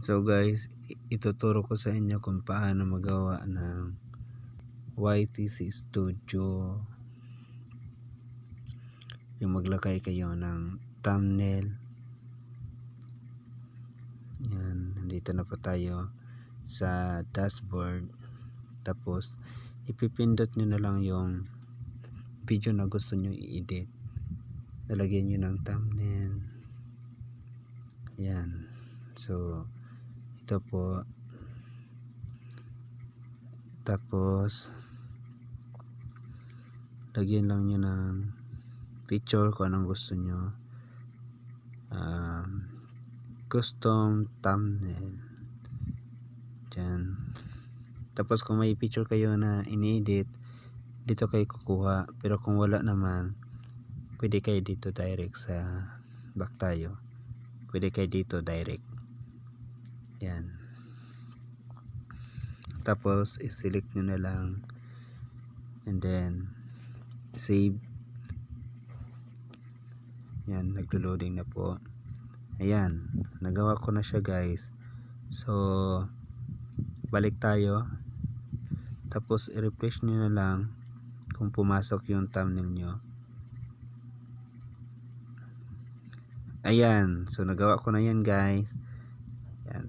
So guys, ituturo ko sa inyo kung paano magawa ng YTC Studio. Yung maglakay kayo ng thumbnail. Yan, nandito na po tayo sa dashboard. Tapos, ipipindot nyo na lang yung video na gusto nyo i-edit. Lalagyan nyo ng thumbnail. Yan. So, ito po. Tapos, lagyan lang nyo ng picture kung anong gusto nyo. Um, custom thumbnail. Diyan. Tapos kung may picture kayo na in-edit, dito kayo kukuha. Pero kung wala naman, pwede kayo dito direct sa back tayo. Pwede kayo dito direct yan tapos i-select nyo na lang and then save yan naglo-loading na po ayan nagawa ko na siya guys so balik tayo tapos i-refresh nyo na lang kung pumasok yung thumbnail nyo ayan so nagawa ko na yan guys ayan